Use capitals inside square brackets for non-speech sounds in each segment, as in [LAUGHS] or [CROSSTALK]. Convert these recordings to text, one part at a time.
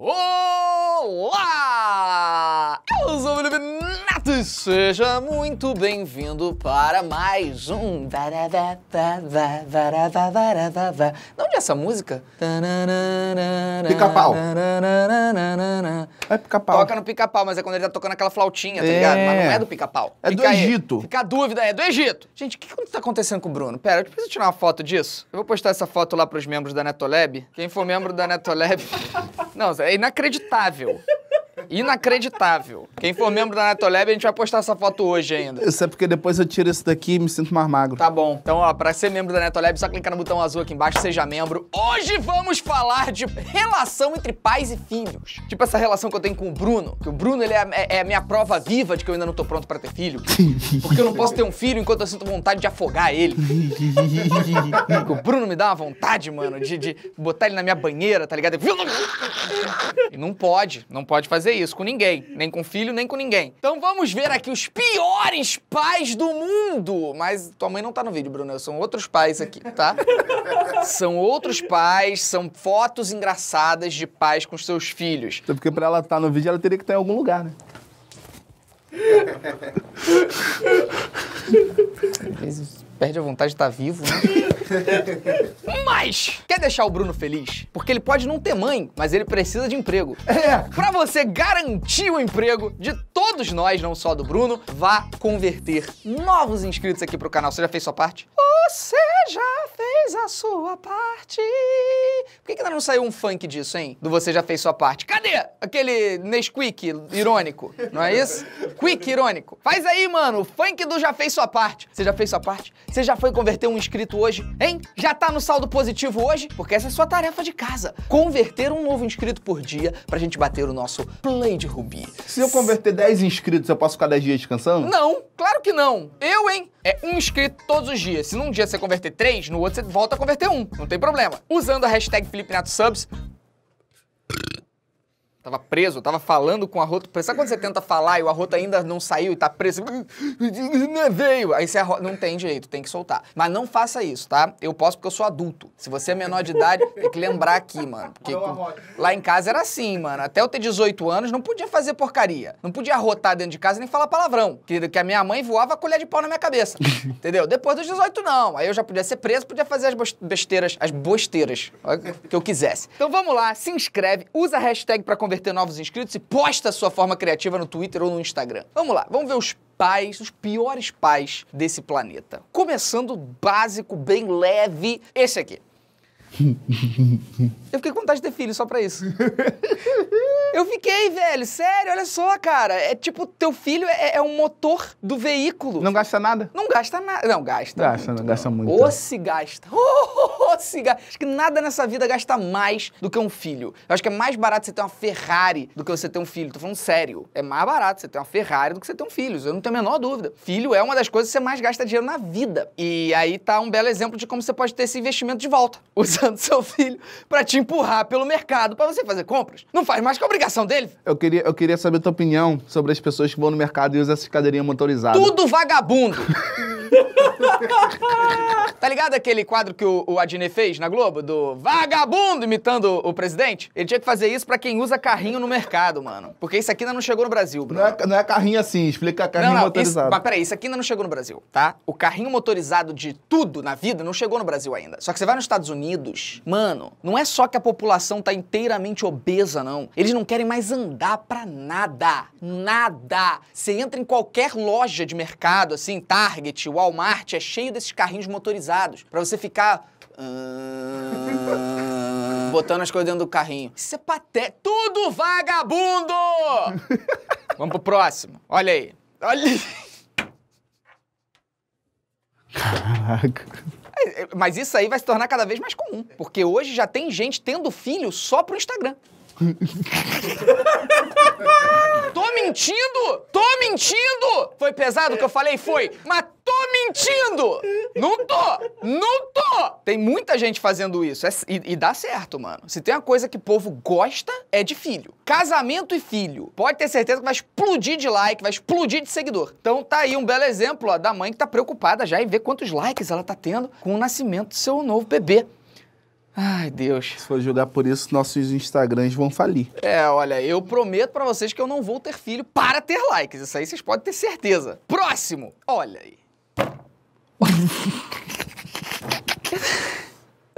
Olá! Eu sou o Felipe Neto e seja muito bem-vindo para mais um... Não onde essa música? Pica-pau! É pica-pau. Toca no pica-pau, mas é quando ele tá tocando aquela flautinha, tá é. ligado? Mas não é do pica-pau. É Fica do Egito. Aí. Fica a dúvida, é do Egito. Gente, o que, que tá acontecendo com o Bruno? Pera, eu preciso tirar uma foto disso. Eu vou postar essa foto lá pros membros da Netolab. Quem for membro da Netolab... [LAUGHS] não, é inacreditável. Inacreditável. Quem for membro da Netolab a gente vai postar essa foto hoje ainda. Isso é porque depois eu tiro isso daqui e me sinto mais magro. Tá bom. Então, ó, pra ser membro da Netolab, é só clicar no botão azul aqui embaixo, seja membro. Hoje vamos falar de relação entre pais e filhos. Tipo essa relação que eu tenho com o Bruno, que o Bruno ele é, é, é a minha prova viva de que eu ainda não tô pronto pra ter filho. [LAUGHS] Porque eu não posso ter um filho enquanto eu sinto vontade de afogar ele. o Bruno me dá uma vontade, mano, de, de botar ele na minha banheira, tá ligado? E não pode, não pode fazer isso isso com ninguém, nem com filho, nem com ninguém. Então vamos ver aqui os piores pais do mundo. Mas tua mãe não tá no vídeo, Bruno, são outros pais aqui, tá? [LAUGHS] são outros pais, são fotos engraçadas de pais com seus filhos. Então, porque pra ela estar tá no vídeo, ela teria que estar tá em algum lugar, né? Jesus perde a vontade de estar tá vivo, né? [LAUGHS] mas, quer deixar o Bruno feliz? Porque ele pode não ter mãe, mas ele precisa de emprego. É. Pra você garantir o emprego de todos nós, não só do Bruno, vá converter novos inscritos aqui pro canal. Você já fez sua parte? Você já fez a sua parte. Por que, que ainda não saiu um funk disso, hein? Do Você Já Fez Sua Parte. Cadê aquele Nesquik irônico? Não é isso? Quick irônico. Faz aí, mano, o funk do Já Fez Sua Parte. Você já fez sua parte? Você já foi converter um inscrito hoje? Hein? Já tá no saldo positivo hoje? Porque essa é a sua tarefa de casa. Converter um novo inscrito por dia pra gente bater o nosso play de rubi. Se eu converter 10 10 inscritos, eu posso ficar 10 dias descansando? Não, claro que não. Eu, hein? É um inscrito todos os dias. Se num dia você converter 3, no outro você volta a converter um. Não tem problema. Usando a hashtag FelipeNatoSubs, Tava preso, tava falando com o arroto. Sabe quando você tenta falar e o arroto ainda não saiu e tá preso? Não é, veio! Aí você arrota. Não tem jeito, tem que soltar. Mas não faça isso, tá? Eu posso porque eu sou adulto. Se você é menor de idade, tem que lembrar aqui, mano. Porque com... lá em casa era assim, mano. Até eu ter 18 anos, não podia fazer porcaria. Não podia arrotar dentro de casa nem falar palavrão. Querido, que a minha mãe voava colher de pau na minha cabeça. [LAUGHS] entendeu? Depois dos 18, não. Aí eu já podia ser preso, podia fazer as besteiras, as bosteiras que eu quisesse. Então vamos lá, se inscreve, usa a hashtag pra conversar converter novos inscritos e posta a sua forma criativa no Twitter ou no Instagram. Vamos lá, vamos ver os pais, os piores pais desse planeta. Começando básico, bem leve, esse aqui. [LAUGHS] Eu fiquei com vontade de ter filho só pra isso. [LAUGHS] Eu fiquei, velho. Sério, olha só, cara. É tipo, teu filho é, é um motor do veículo. Não gasta nada? Não gasta nada. Não, gasta. Gasta, muito, não, gasta muito. Ou se gasta. Oh, [LAUGHS] oh, se gasta. Acho que nada nessa vida gasta mais do que um filho. Eu acho que é mais barato você ter uma Ferrari do que você ter um filho. Tô falando sério. É mais barato você ter uma Ferrari do que você ter um filho. Eu não tenho a menor dúvida. Filho é uma das coisas que você mais gasta dinheiro na vida. E aí tá um belo exemplo de como você pode ter esse investimento de volta, [LAUGHS] usando seu filho para te empurrar pelo mercado para você fazer compras. Não faz mais compras obrigação dele. Eu queria, eu queria saber a tua opinião sobre as pessoas que vão no mercado e usam essas cadeirinhas motorizadas. Tudo vagabundo! [LAUGHS] tá ligado aquele quadro que o, o Adnet fez na Globo? Do vagabundo imitando o presidente? Ele tinha que fazer isso pra quem usa carrinho no mercado, mano. Porque isso aqui ainda não chegou no Brasil, Bruno. Não é, não é carrinho assim, explica carrinho não, não, motorizado. Isso, mas peraí, isso aqui ainda não chegou no Brasil, tá? O carrinho motorizado de tudo na vida não chegou no Brasil ainda. Só que você vai nos Estados Unidos, mano, não é só que a população tá inteiramente obesa, não. Eles não querem mais andar pra nada. Nada. Você entra em qualquer loja de mercado, assim, Target, Walmart, é cheio desses carrinhos motorizados. para você ficar. Uh, botando as coisas dentro do carrinho. Isso é paté. Tudo vagabundo! [LAUGHS] Vamos pro próximo. Olha aí. Olha aí. Caraca. É, é, mas isso aí vai se tornar cada vez mais comum, porque hoje já tem gente tendo filho só pro Instagram. [LAUGHS] tô mentindo! Tô mentindo! Foi pesado o que eu falei? Foi! Mas tô mentindo! Não tô! Não tô! Tem muita gente fazendo isso. É, e, e, dá certo, mano. Se tem uma coisa que o povo gosta, é de filho. Casamento e filho. Pode ter certeza que vai explodir de like, vai explodir de seguidor. Então tá aí um belo exemplo ó, da mãe que tá preocupada já em ver quantos likes ela tá tendo com o nascimento do seu novo bebê. Ai, Deus. Se for julgar por isso, nossos Instagrams vão falir. É, olha, eu prometo para vocês que eu não vou ter filho para ter likes. Isso aí vocês podem ter certeza. Próximo! Olha aí. [LAUGHS]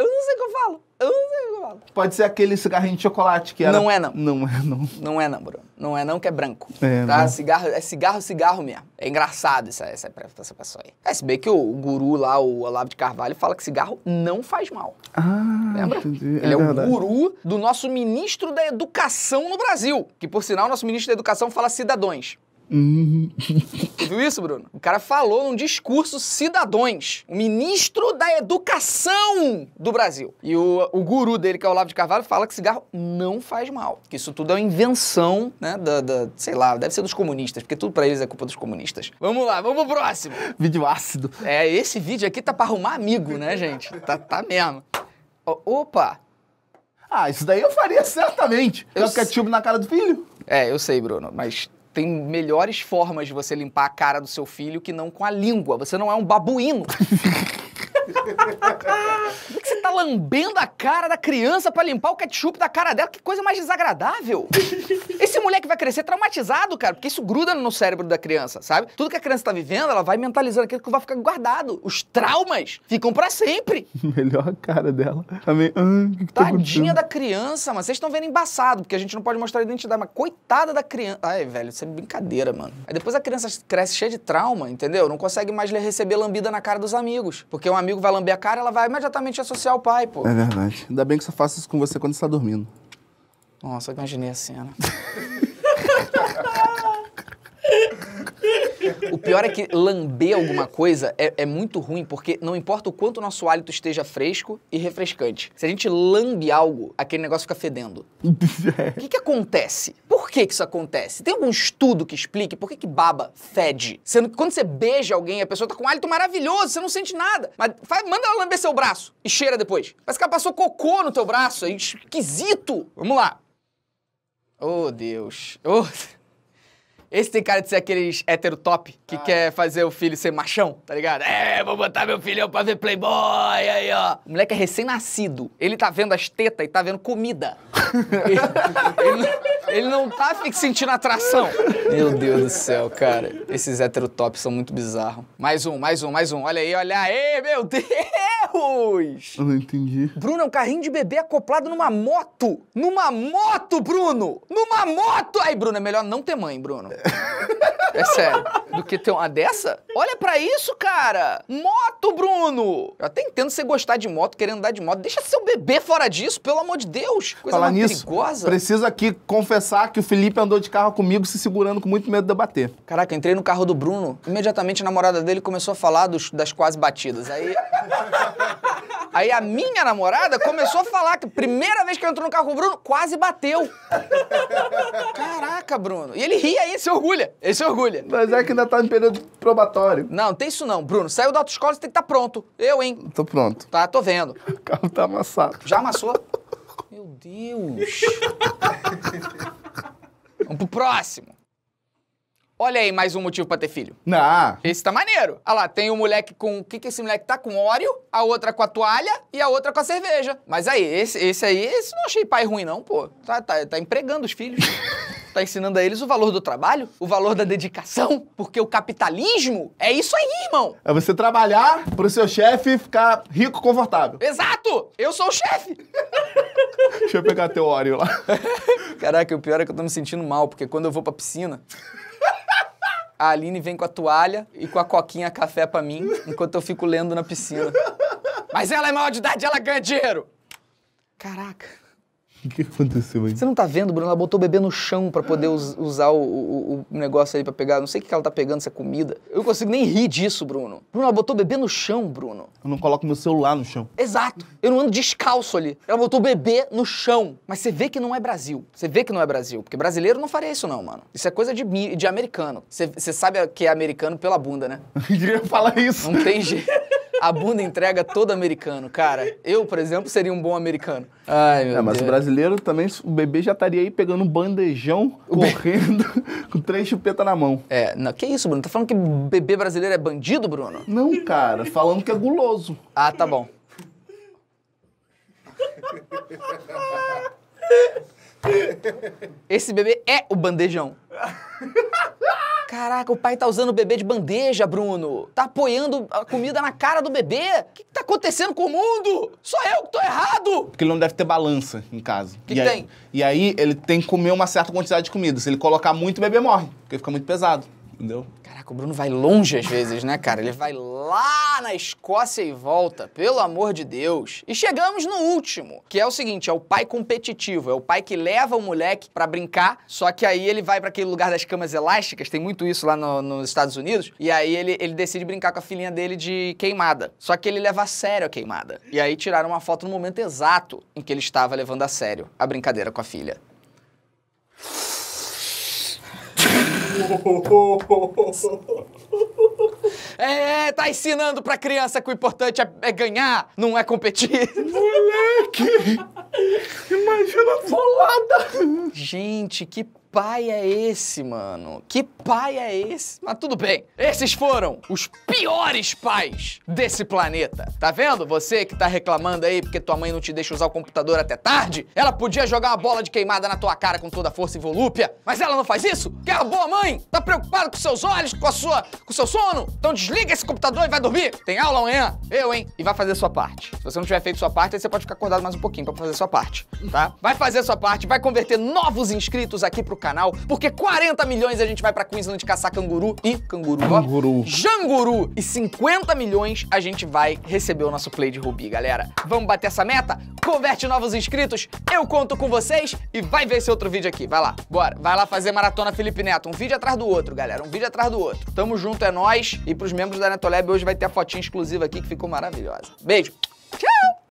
Eu não sei o que eu falo. Eu não sei o que eu falo. Pode ser aquele cigarrinho de chocolate que era. Não é não. Não é não. Não é não, Bruno. Não é não que é branco. É, tá? Não. Né? Cigarro, é cigarro, cigarro mesmo. É engraçado essa, essa, essa pessoa aí. É, se bem que o, o, guru lá, o Olavo de Carvalho, fala que cigarro não faz mal. Ah, Lembra? Entendi. Ele é, é o guru do nosso ministro da educação no Brasil. Que, por sinal, o nosso ministro da educação fala cidadãos. Uhum. [LAUGHS] Viu isso, Bruno? O cara falou num discurso cidadões, o ministro da educação do Brasil. E o, o guru dele, que é o Olavo de Carvalho, fala que cigarro não faz mal. Que isso tudo é uma invenção, né, da, da sei lá, deve ser dos comunistas, porque tudo para eles é culpa dos comunistas. Vamos lá, vamos pro próximo. Vídeo ácido. É, esse vídeo aqui tá pra arrumar amigo, né, gente? Tá, tá mesmo. Opa! Ah, isso daí eu faria certamente. Eu, eu sei... ketchup na cara do filho. É, eu sei, Bruno, mas tem melhores formas de você limpar a cara do seu filho que não com a língua. Você não é um babuíno. [LAUGHS] tá lambendo a cara da criança para limpar o ketchup da cara dela. Que coisa mais desagradável. [LAUGHS] Esse moleque vai crescer traumatizado, cara, porque isso gruda no cérebro da criança, sabe? Tudo que a criança tá vivendo, ela vai mentalizando aquilo que vai ficar guardado. Os traumas ficam para sempre. [LAUGHS] Melhor a cara dela. Amei. Ah, hum, que que tá Tadinha da criança, mas vocês estão vendo embaçado, porque a gente não pode mostrar a identidade, mas coitada da criança. Ai, velho, isso é brincadeira, mano. Aí depois a criança cresce cheia de trauma, entendeu? Não consegue mais receber lambida na cara dos amigos. Porque um amigo vai lamber a cara, ela vai imediatamente associar o pai, pô. É verdade. Ainda bem que só faço isso com você quando você tá dormindo. Nossa, eu imaginei a cena. [LAUGHS] O pior é que lamber alguma coisa é, é, muito ruim, porque não importa o quanto o nosso hálito esteja fresco e refrescante. Se a gente lambe algo, aquele negócio fica fedendo. [LAUGHS] O que, que acontece? Por que, que isso acontece? Tem algum estudo que explique por que, que baba fede? Sendo que quando você beija alguém, a pessoa tá com um hálito maravilhoso, você não sente nada. Mas faz, manda ela lamber seu braço e cheira depois. Mas que ela passou cocô no teu braço, é esquisito. Vamos lá. Oh, Deus. Oh. Esse tem cara de ser aqueles hétero top que ah. quer fazer o filho ser machão, tá ligado? É, vou botar meu filhão pra ver Playboy aí, ó. O moleque é recém-nascido. Ele tá vendo as tetas e tá vendo comida ele, ele não tá sentindo atração. Meu Deus do céu, cara. Esses heterotops são muito bizarros. Mais um, mais um, mais um. Olha aí, olha aí, meu Deus! Eu não entendi. Bruno, é um carrinho de bebê acoplado numa moto. Numa moto, Bruno! Numa moto! Aí, Bruno, é melhor não ter mãe, Bruno. É sério. Do que ter uma dessa? Olha para isso, cara! Moto, Bruno! Eu até entendo você gostar de moto, querendo andar de moto. Deixa seu bebê fora disso, pelo amor de Deus! Coisa Falar nisso, perigosa. Preciso aqui confessar que o Felipe andou de carro comigo se segurando com muito medo de bater. Caraca, entrei no carro do Bruno, imediatamente a namorada dele começou a falar dos, das quase batidas. Aí. Aí a minha namorada começou a falar que primeira vez que eu entrou no carro com o Bruno, quase bateu. Caraca! Caraca, Bruno. E ele ri aí, se orgulha. Ele se orgulha. Mas é que ainda tá no período probatório. Não, tem isso não. Bruno, saiu da autoescola, você tem que estar tá pronto. Eu, hein? Tô pronto. Tá, tô vendo. [LAUGHS] O carro tá amassado. Já amassou? Meu Deus. [LAUGHS] Vamos pro próximo. Olha aí mais um motivo pra ter filho. Não. Esse tá maneiro. Ah lá, tem um moleque com. O que, que esse moleque tá? Com óleo, a outra com a toalha e a outra com a cerveja. Mas aí, esse, esse aí, esse não achei pai ruim, não, pô. Tá, tá, tá empregando os filhos. [LAUGHS] Tá ensinando a eles o valor do trabalho, o valor da dedicação, porque o capitalismo é isso aí, irmão. É você trabalhar pro seu chefe ficar rico, confortável. Exato! Eu sou o chefe! [LAUGHS] Deixa eu pegar teu óleo lá. [LAUGHS] Caraca, o pior é que eu tô me sentindo mal, porque quando eu vou pra piscina, a Aline vem com a toalha e com a coquinha café para mim, enquanto eu fico lendo na piscina. Mas ela é maior de idade, ela ganha dinheiro! Caraca. [LAUGHS] O que aconteceu aí? Você não tá vendo, Bruno? Ela botou o bebê no chão para poder us usar o, o, o, negócio aí para pegar. Não sei o que ela tá pegando, se é comida. Eu não consigo nem rir disso, Bruno. Bruno, ela botou o bebê no chão, Bruno. Eu não coloco meu celular no chão. Exato. Eu não ando descalço ali. Ela botou o bebê no chão. Mas você vê que não é Brasil. Você vê que não é Brasil. Porque brasileiro não faria isso, não, mano. Isso é coisa de, de americano. Você sabe que é americano pela bunda, né? [LAUGHS] Eu queria falar isso. Não tem jeito a bunda entrega todo americano, cara. Eu, por exemplo, seria um bom americano. Ai, meu é, mas Deus. o brasileiro também, o bebê já estaria aí pegando um bandejão, o correndo, be... [LAUGHS] com três chupetas na mão. É, não, que isso, Bruno? Tá falando que bebê brasileiro é bandido, Bruno? Não, cara, falando que é guloso. Ah, tá bom. [LAUGHS] Esse bebê é o bandejão. Caraca, o pai tá usando o bebê de bandeja, Bruno. Tá apoiando a comida na cara do bebê. O que, que tá acontecendo com o mundo? Só eu que tô errado! Porque ele não deve ter balança em casa. O que, que aí, tem? E aí ele tem que comer uma certa quantidade de comida. Se ele colocar muito, o bebê morre, porque fica muito pesado entendeu? Caraca, o Bruno vai longe às vezes, né, cara? Ele vai lá na Escócia e volta, pelo amor de Deus. E chegamos no último, que é o seguinte, é o pai competitivo, é o pai que leva o moleque para brincar, só que aí ele vai para aquele lugar das camas elásticas, tem muito isso lá no, nos Estados Unidos, e aí ele, ele decide brincar com a filhinha dele de queimada. Só que ele leva a sério a queimada. E aí tiraram uma foto no momento exato em que ele estava levando a sério a brincadeira com a filha. [LAUGHS] É, é, tá ensinando pra criança que o importante é, é ganhar, não é competir. Moleque! [LAUGHS] Imagina a bolada! Gente, que pai é esse, mano? Que pai é esse? Mas tudo bem. Esses foram os piores pais desse planeta. Tá vendo? Você que tá reclamando aí porque tua mãe não te deixa usar o computador até tarde, ela podia jogar uma bola de queimada na tua cara com toda a força e volúpia, mas ela não faz isso? Que é uma boa mãe? Tá preocupado com seus olhos, com a sua, com seu sono? Então desliga esse computador e vai dormir. Tem aula amanhã? Eu, hein? E vai fazer sua parte. Se você não tiver feito sua parte, aí você pode ficar acordado mais um pouquinho para fazer sua parte, tá? Vai fazer sua parte, vai converter novos inscritos aqui pro canal, porque 40 milhões a gente vai pra Queensland caçar canguru e canguru, canguru. ó. Janguru. E 50 milhões a gente vai receber o nosso play de Rubi, galera. Vamos bater essa meta? Converte novos inscritos, eu conto com vocês e vai ver esse outro vídeo aqui. Vai lá, bora. Vai lá fazer Maratona Felipe Neto. Um vídeo atrás do outro, galera. Um vídeo atrás do outro. Tamo junto, é nós. E pros membros da Netolab hoje vai ter a fotinha exclusiva aqui que ficou maravilhosa. Beijo.